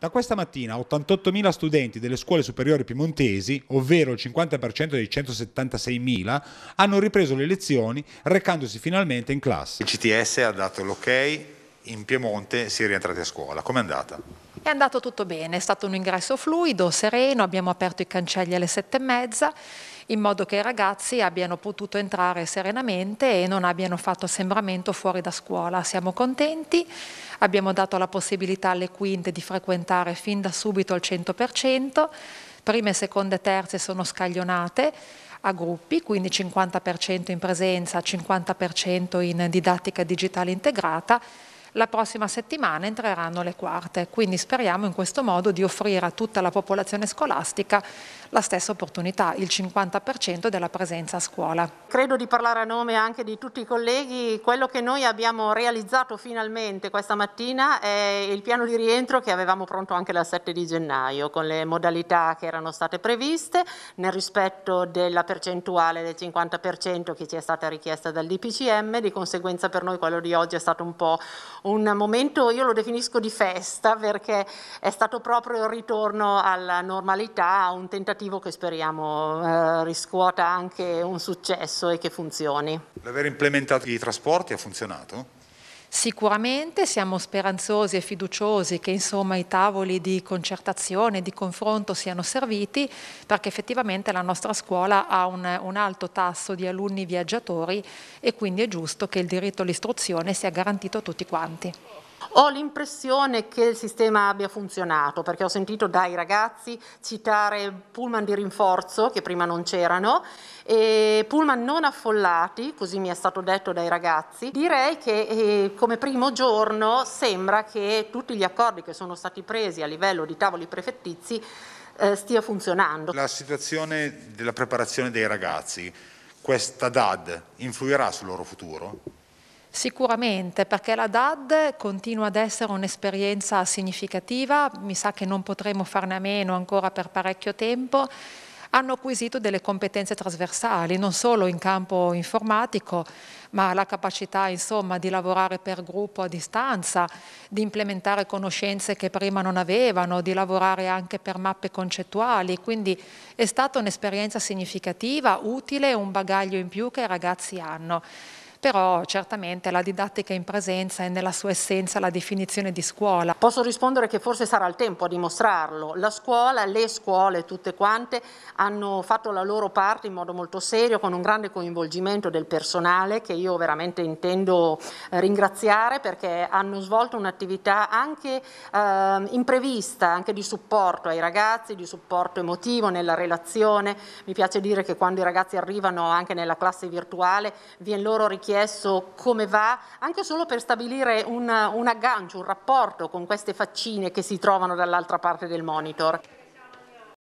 Da questa mattina 88.000 studenti delle scuole superiori piemontesi, ovvero il 50% dei 176.000, hanno ripreso le lezioni recandosi finalmente in classe. Il CTS ha dato l'ok, in Piemonte si è rientrati a scuola. Com'è andata? È andato tutto bene, è stato un ingresso fluido, sereno, abbiamo aperto i cancelli alle sette e mezza in modo che i ragazzi abbiano potuto entrare serenamente e non abbiano fatto assembramento fuori da scuola. Siamo contenti, abbiamo dato la possibilità alle quinte di frequentare fin da subito al 100%, prime, seconde e terze sono scaglionate a gruppi, quindi 50% in presenza, 50% in didattica digitale integrata la prossima settimana entreranno le quarte, quindi speriamo in questo modo di offrire a tutta la popolazione scolastica la stessa opportunità, il 50% della presenza a scuola. Credo di parlare a nome anche di tutti i colleghi, quello che noi abbiamo realizzato finalmente questa mattina è il piano di rientro che avevamo pronto anche dal 7 di gennaio con le modalità che erano state previste nel rispetto della percentuale del 50% che ci è stata richiesta dal DPCM, di conseguenza per noi quello di oggi è stato un po' un momento, io lo definisco di festa, perché è stato proprio il ritorno alla normalità, un tentativo che speriamo eh, riscuota anche un successo e che funzioni. L'aver implementato i trasporti ha funzionato? Sicuramente siamo speranzosi e fiduciosi che insomma, i tavoli di concertazione, e di confronto siano serviti perché effettivamente la nostra scuola ha un, un alto tasso di alunni viaggiatori e quindi è giusto che il diritto all'istruzione sia garantito a tutti quanti. Ho l'impressione che il sistema abbia funzionato perché ho sentito dai ragazzi citare pullman di rinforzo che prima non c'erano e pullman non affollati, così mi è stato detto dai ragazzi. Direi che eh, come primo giorno sembra che tutti gli accordi che sono stati presi a livello di tavoli prefettizi eh, stia funzionando. La situazione della preparazione dei ragazzi, questa DAD influirà sul loro futuro? Sicuramente, perché la DAD continua ad essere un'esperienza significativa, mi sa che non potremo farne a meno ancora per parecchio tempo, hanno acquisito delle competenze trasversali, non solo in campo informatico, ma la capacità insomma, di lavorare per gruppo a distanza, di implementare conoscenze che prima non avevano, di lavorare anche per mappe concettuali, quindi è stata un'esperienza significativa, utile, un bagaglio in più che i ragazzi hanno però certamente la didattica in presenza è nella sua essenza la definizione di scuola. Posso rispondere che forse sarà il tempo a dimostrarlo. La scuola, le scuole, tutte quante, hanno fatto la loro parte in modo molto serio, con un grande coinvolgimento del personale che io veramente intendo eh, ringraziare perché hanno svolto un'attività anche eh, imprevista, anche di supporto ai ragazzi, di supporto emotivo nella relazione. Mi piace dire che quando i ragazzi arrivano anche nella classe virtuale, viene loro richiesto chiesto come va, anche solo per stabilire un, un aggancio, un rapporto con queste faccine che si trovano dall'altra parte del monitor.